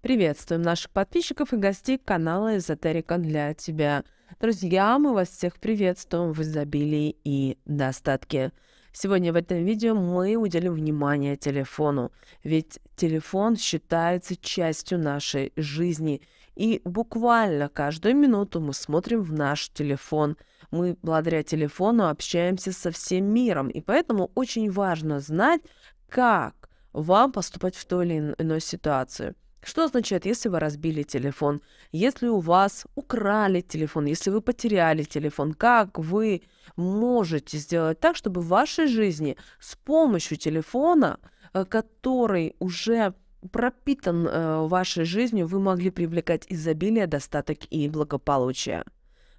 Приветствуем наших подписчиков и гостей канала «Эзотерика для тебя». Друзья, мы вас всех приветствуем в изобилии и достатке. Сегодня в этом видео мы уделим внимание телефону, ведь телефон считается частью нашей жизни. И буквально каждую минуту мы смотрим в наш телефон. Мы благодаря телефону общаемся со всем миром, и поэтому очень важно знать, как вам поступать в ту или иную ситуацию – что означает, если вы разбили телефон, если у вас украли телефон, если вы потеряли телефон, как вы можете сделать так, чтобы в вашей жизни с помощью телефона, э, который уже пропитан э, вашей жизнью, вы могли привлекать изобилие, достаток и благополучие.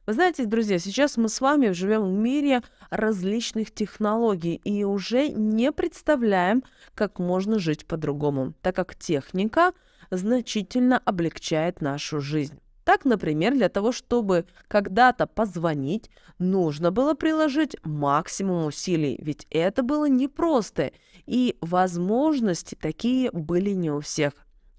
Вы знаете, друзья, сейчас мы с вами живем в мире различных технологий и уже не представляем, как можно жить по-другому, так как техника значительно облегчает нашу жизнь. Так, например, для того, чтобы когда-то позвонить, нужно было приложить максимум усилий, ведь это было непросто, и возможности такие были не у всех.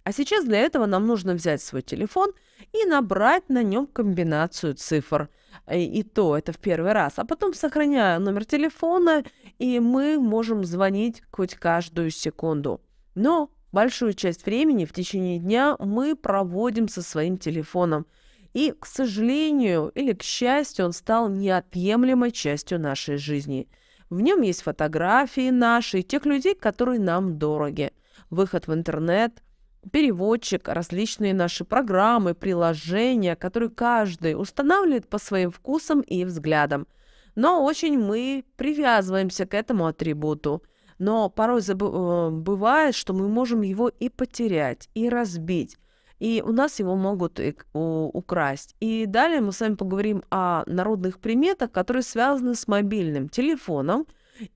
А сейчас для этого нам нужно взять свой телефон и набрать на нем комбинацию цифр. И, э, и то это в первый раз. А потом сохраняя номер телефона, и мы можем звонить хоть каждую секунду. Но большую часть времени в течение дня мы проводим со своим телефоном. И, к сожалению или к счастью, он стал неотъемлемой частью нашей жизни. В нем есть фотографии наши, тех людей, которые нам дороги, выход в интернет – переводчик, различные наши программы, приложения, которые каждый устанавливает по своим вкусам и взглядам. Но очень мы привязываемся к этому атрибуту. Но порой забы- э, бывает, что мы можем его и потерять, и разбить. И у нас его могут и, у, украсть. И далее мы с вами поговорим о народных приметах, которые связаны с мобильным телефоном,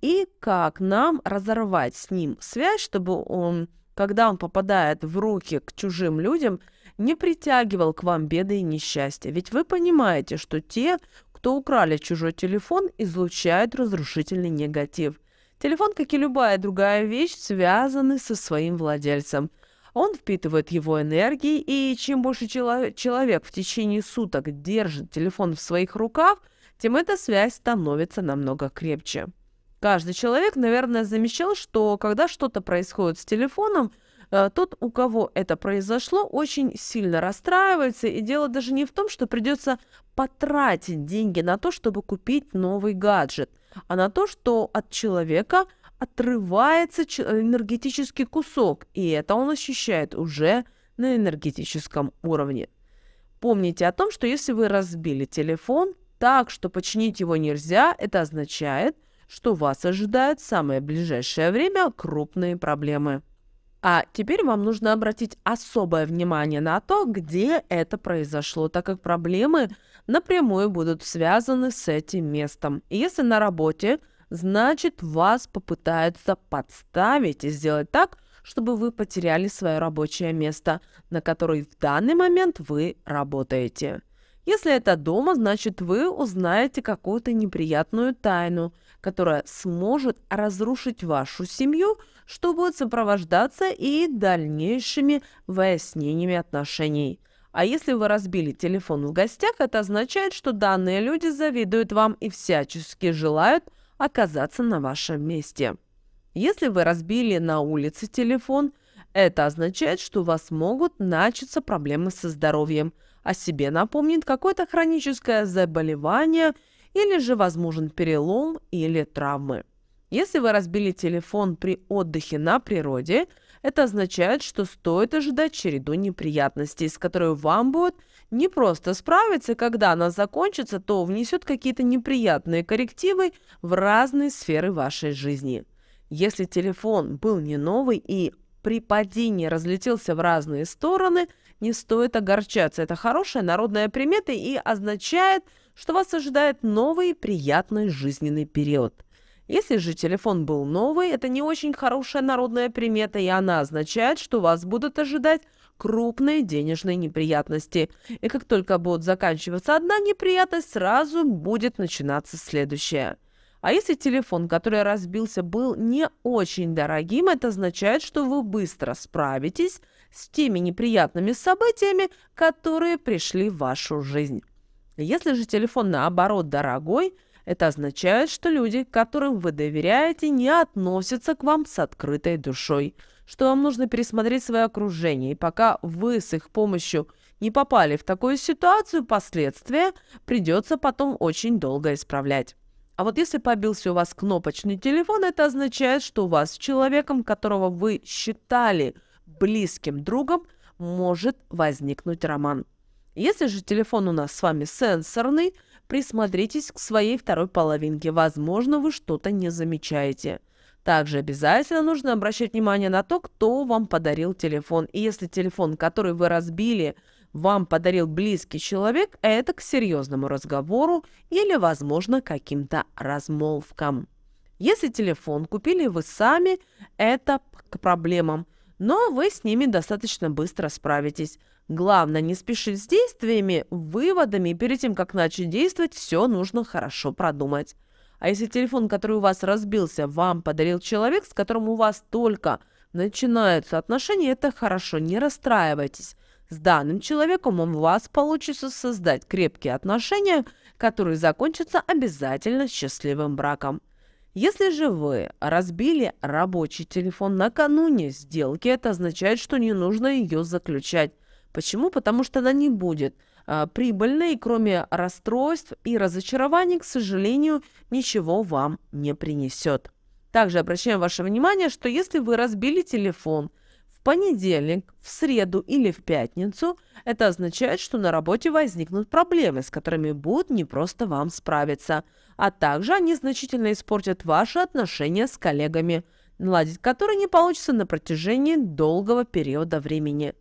и как нам разорвать с ним связь, чтобы он когда он попадает в руки к чужим людям, не притягивал к вам беды и несчастья. Ведь вы понимаете, что те, кто украли чужой телефон, излучают разрушительный негатив. Телефон, как и любая другая вещь, связаны со своим владельцем. Он впитывает его энергии, и чем больше чело- человек в течение суток держит телефон в своих руках, тем эта связь становится намного крепче. Каждый человек, наверное, замечал, что когда что-то происходит с телефоном, э, тот, у кого это произошло, очень сильно расстраивается. И дело даже не в том, что придется потратить деньги на то, чтобы купить новый гаджет, а на то, что от человека отрывается э, энергетический кусок, и это он ощущает уже на энергетическом уровне. Помните о том, что если вы разбили телефон так, что починить его нельзя, это означает, что вас ожидают в самое ближайшее время крупные проблемы. А теперь вам нужно обратить особое внимание на то, где это произошло, так как проблемы напрямую будут связаны с этим местом. И если на работе, значит вас попытаются подставить и сделать так, чтобы вы потеряли свое рабочее место, на которое в данный момент вы работаете. Если это дома, значит вы узнаете какую-то неприятную тайну, которая сможет разрушить вашу семью, что будет сопровождаться и дальнейшими выяснениями отношений. А если вы разбили телефон в гостях, это означает, что данные люди завидуют вам и всячески желают оказаться на вашем месте. Если вы разбили на улице телефон, это означает, что у вас могут начаться проблемы со здоровьем, о себе напомнит какое-то хроническое заболевание – или же возможен перелом или травмы. Если вы разбили телефон при отдыхе на природе, это означает, что стоит ожидать череду неприятностей, с которой вам будет не просто справиться, когда она закончится, то внесет какие-то неприятные коррективы в разные сферы вашей жизни. Если телефон был не новый и при падении разлетелся в разные стороны, не стоит огорчаться. Это хорошая народная примета и означает, что вас ожидает новый приятный жизненный период. Если же телефон был новый, это не очень хорошая народная примета, и она означает, что вас будут ожидать крупные денежные неприятности. И как только будет заканчиваться одна неприятность, сразу будет начинаться следующая. А если телефон, который разбился, был не очень дорогим, это означает, что вы быстро справитесь с теми неприятными событиями, которые пришли в вашу жизнь. Если же телефон наоборот дорогой, это означает, что люди, которым вы доверяете, не относятся к вам с открытой душой, что вам нужно пересмотреть свое окружение, и пока вы с их помощью не попали в такую ситуацию, последствия придется потом очень долго исправлять. А вот если побился у вас кнопочный телефон, это означает, что у вас с человеком, которого вы считали близким другом, может возникнуть роман. Если же телефон у нас с вами сенсорный, присмотритесь к своей второй половинке, возможно, вы что-то не замечаете. Также обязательно нужно обращать внимание на то, кто вам подарил телефон. И если телефон, который вы разбили, вам подарил близкий человек, это к серьезному разговору или, возможно, каким-то размолвкам. Если телефон купили вы сами, это к проблемам но вы с ними достаточно быстро справитесь. Главное, не спешить с действиями, выводами. Перед тем, как начать действовать, все нужно хорошо продумать. А если телефон, который у вас разбился, вам подарил человек, с которым у вас только начинаются отношения, это хорошо, не расстраивайтесь. С данным человеком у вас получится создать крепкие отношения, которые закончатся обязательно счастливым браком. Если же вы разбили рабочий телефон накануне сделки, это означает, что не нужно ее заключать. Почему? Потому что она не будет а, прибыльной, и кроме расстройств и разочарований, к сожалению, ничего вам не принесет. Также обращаем ваше внимание, что если вы разбили телефон – понедельник, в среду или в пятницу, это означает, что на работе возникнут проблемы, с которыми будет непросто вам справиться, а также они значительно испортят ваши отношения с коллегами, наладить которые не получится на протяжении долгого периода времени.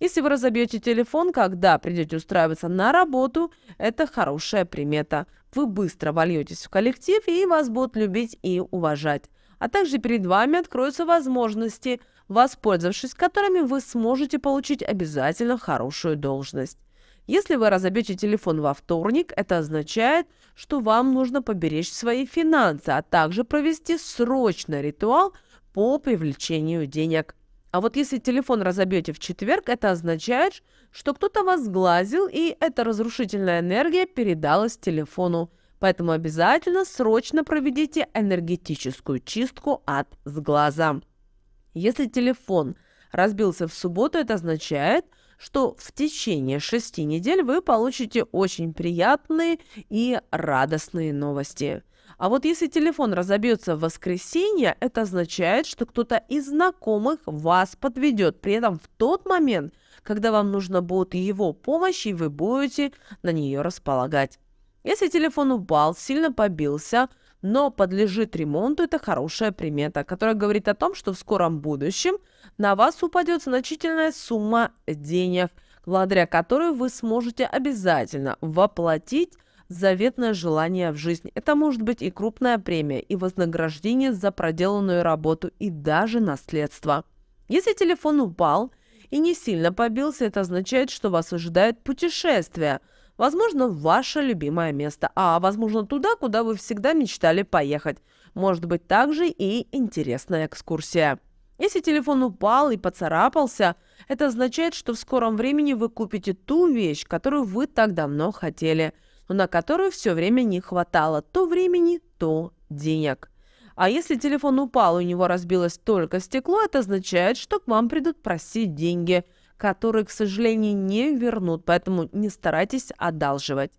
Если вы разобьете телефон, когда придете устраиваться на работу, это хорошая примета. Вы быстро вольетесь в коллектив, и вас будут любить и уважать. А также перед вами откроются возможности, воспользовавшись которыми вы сможете получить обязательно хорошую должность. Если вы разобьете телефон во вторник, это означает, что вам нужно поберечь свои финансы, а также провести срочный ритуал по привлечению денег. А вот если телефон разобьете в четверг, это означает, что кто-то вас сглазил, и эта разрушительная энергия передалась телефону. Поэтому обязательно срочно проведите энергетическую чистку от сглаза. Если телефон разбился в субботу, это означает, что в течение шести недель вы получите очень приятные и радостные новости – а вот если телефон разобьется в воскресенье, это означает, что кто-то из знакомых вас подведет. При этом в тот момент, когда вам нужно будет его помощь, и вы будете на нее располагать. Если телефон упал, сильно побился, но подлежит ремонту, это хорошая примета, которая говорит о том, что в скором будущем на вас упадет значительная сумма денег, благодаря которой вы сможете обязательно воплотить заветное желание в жизнь. Это может быть и крупная премия, и вознаграждение за проделанную работу, и даже наследство. Если телефон упал и не сильно побился, это означает, что вас ожидает путешествие. Возможно, ваше любимое место, а возможно туда, куда вы всегда мечтали поехать. Может быть также и интересная экскурсия. Если телефон упал и поцарапался, это означает, что в скором времени вы купите ту вещь, которую вы так давно хотели – но на которую все время не хватало то времени, то денег. А если телефон упал, у него разбилось только стекло, это означает, что к вам придут просить деньги, которые, к сожалению, не вернут, поэтому не старайтесь одалживать.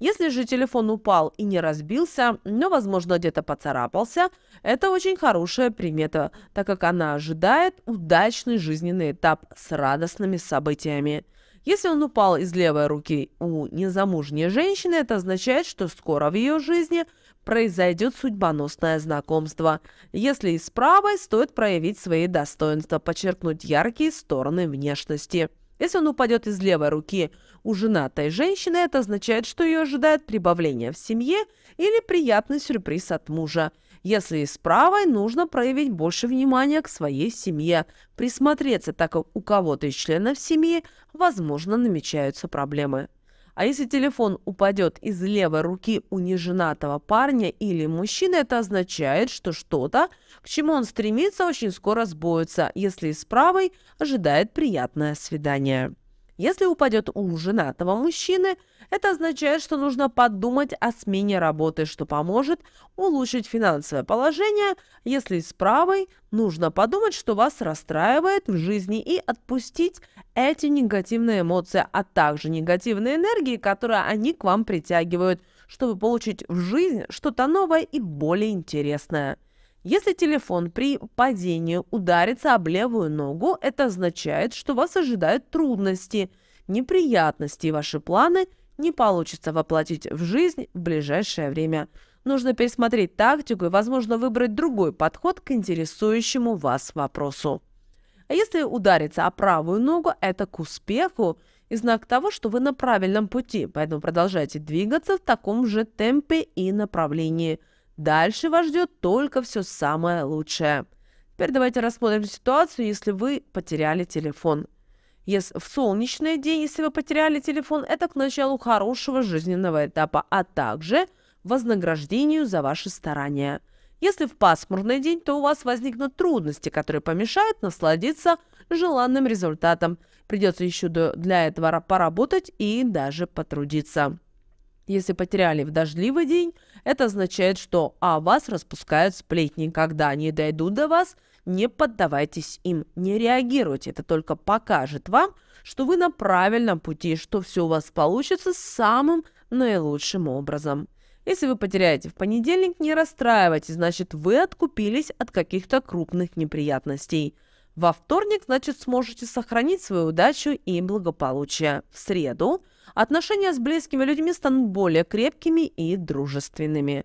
Если же телефон упал и не разбился, но, возможно, где-то поцарапался, это очень хорошая примета, так как она ожидает удачный жизненный этап с радостными событиями. Если он упал из левой руки у незамужней женщины, это означает, что скоро в ее жизни произойдет судьбоносное знакомство. Если из правой, стоит проявить свои достоинства, подчеркнуть яркие стороны внешности. Если он упадет из левой руки у женатой женщины, это означает, что ее ожидает прибавление в семье или приятный сюрприз от мужа. Если с правой, нужно проявить больше внимания к своей семье, присмотреться, так как у кого-то из членов семьи, возможно, намечаются проблемы. А если телефон упадет из левой руки у неженатого парня или мужчины, это означает, что что-то, к чему он стремится, очень скоро сбоится, если с правой ожидает приятное свидание. Если упадет ум женатого мужчины, это означает, что нужно подумать о смене работы, что поможет улучшить финансовое положение. Если с правой, нужно подумать, что вас расстраивает в жизни и отпустить эти негативные эмоции, а также негативные энергии, которые они к вам притягивают, чтобы получить в жизнь что-то новое и более интересное. Если телефон при падении ударится об левую ногу, это означает, что вас ожидают трудности, неприятности, и ваши планы не получится воплотить в жизнь в ближайшее время. Нужно пересмотреть тактику и, возможно, выбрать другой подход к интересующему вас вопросу. А если ударится о правую ногу, это к успеху и знак того, что вы на правильном пути, поэтому продолжайте двигаться в таком же темпе и направлении – Дальше вас ждет только все самое лучшее. Теперь давайте рассмотрим ситуацию, если вы потеряли телефон. Если в солнечный день, если вы потеряли телефон, это к началу хорошего жизненного этапа, а также вознаграждению за ваши старания. Если в пасмурный день, то у вас возникнут трудности, которые помешают насладиться желанным результатом. Придется еще для этого поработать и даже потрудиться. Если потеряли в дождливый день, это означает, что о а, вас распускают сплетни. Когда они дойдут до вас, не поддавайтесь им, не реагируйте. Это только покажет вам, что вы на правильном пути, что все у вас получится самым наилучшим образом. Если вы потеряете в понедельник, не расстраивайтесь, значит вы откупились от каких-то крупных неприятностей – во вторник, значит, сможете сохранить свою удачу и благополучие. В среду отношения с близкими людьми станут более крепкими и дружественными.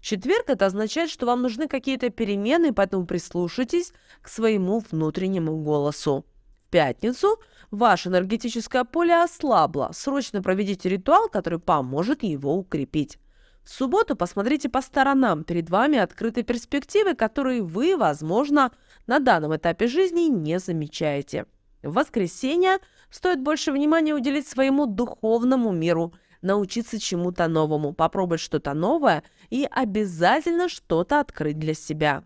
четверг это означает, что вам нужны какие-то перемены, поэтому прислушайтесь к своему внутреннему голосу. В пятницу ваше энергетическое поле ослабло. Срочно проведите ритуал, который поможет его укрепить. В субботу посмотрите по сторонам. Перед вами открытые перспективы, которые вы, возможно, на данном этапе жизни не замечаете. В воскресенье стоит больше внимания уделить своему духовному миру, научиться чему-то новому, попробовать что-то новое и обязательно что-то открыть для себя.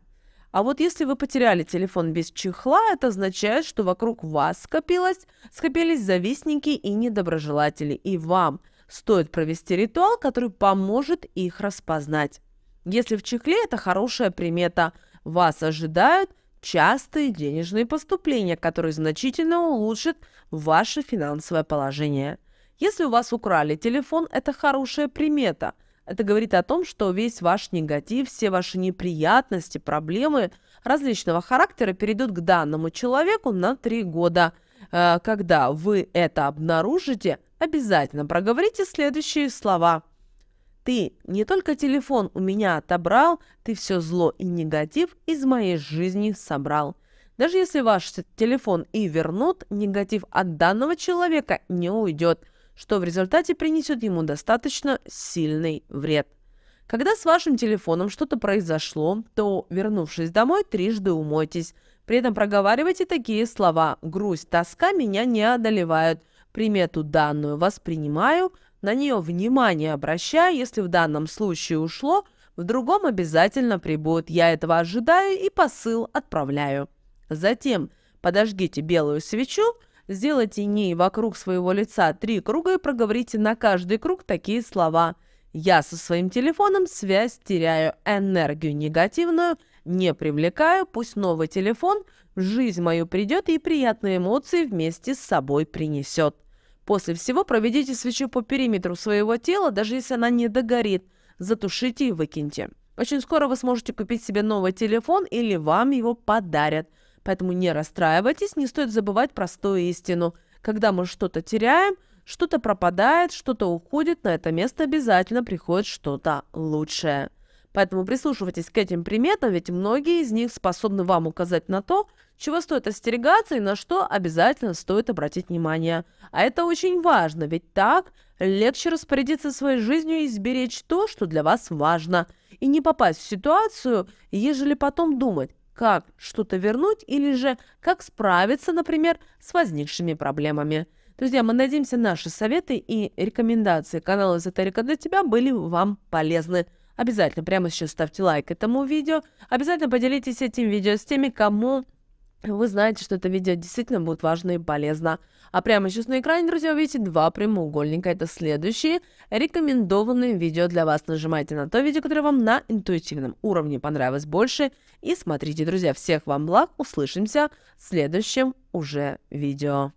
А вот если вы потеряли телефон без чехла, это означает, что вокруг вас скопилось, скопились завистники и недоброжелатели, и вам стоит провести ритуал, который поможет их распознать. Если в чехле, это хорошая примета. Вас ожидают – частые денежные поступления, которые значительно улучшат ваше финансовое положение. Если у вас украли телефон, это хорошая примета. Это говорит о том, что весь ваш негатив, все ваши неприятности, проблемы различного характера перейдут к данному человеку на три года. Э, когда вы это обнаружите, обязательно проговорите следующие слова – ты не только телефон у меня отобрал, ты все зло и негатив из моей жизни собрал. Даже если ваш телефон и вернут, негатив от данного человека не уйдет, что в результате принесет ему достаточно сильный вред. Когда с вашим телефоном что-то произошло, то, вернувшись домой, трижды умойтесь. При этом проговаривайте такие слова «грусть, тоска меня не одолевают», «примету данную воспринимаю», на нее внимание обращая, если в данном случае ушло, в другом обязательно прибудет. Я этого ожидаю и посыл отправляю. Затем подожгите белую свечу, сделайте ней вокруг своего лица три круга и проговорите на каждый круг такие слова. Я со своим телефоном связь теряю, энергию негативную не привлекаю, пусть новый телефон в жизнь мою придет и приятные эмоции вместе с собой принесет. После всего проведите свечу по периметру своего тела, даже если она не догорит. Затушите и выкиньте. Очень скоро вы сможете купить себе новый телефон или вам его подарят. Поэтому не расстраивайтесь, не стоит забывать простую истину. Когда мы что-то теряем, что-то пропадает, что-то уходит, на это место обязательно приходит что-то лучшее. Поэтому прислушивайтесь к этим приметам, ведь многие из них способны вам указать на то, чего стоит остерегаться и на что обязательно стоит обратить внимание. А это очень важно, ведь так легче распорядиться своей жизнью и сберечь то, что для вас важно, и не попасть в ситуацию, ежели потом думать, как что-то вернуть или же как справиться, например, с возникшими проблемами. Друзья, мы надеемся, наши советы и рекомендации канала «Эзотерика для тебя» были вам полезны. Обязательно прямо сейчас ставьте лайк этому видео. Обязательно поделитесь этим видео с теми, кому вы знаете, что это видео действительно будет важно и полезно. А прямо сейчас на экране, друзья, увидите два прямоугольника. Это следующие рекомендованные видео для вас. Нажимайте на то видео, которое вам на интуитивном уровне понравилось больше. И смотрите, друзья, всех вам благ. Услышимся в следующем уже видео.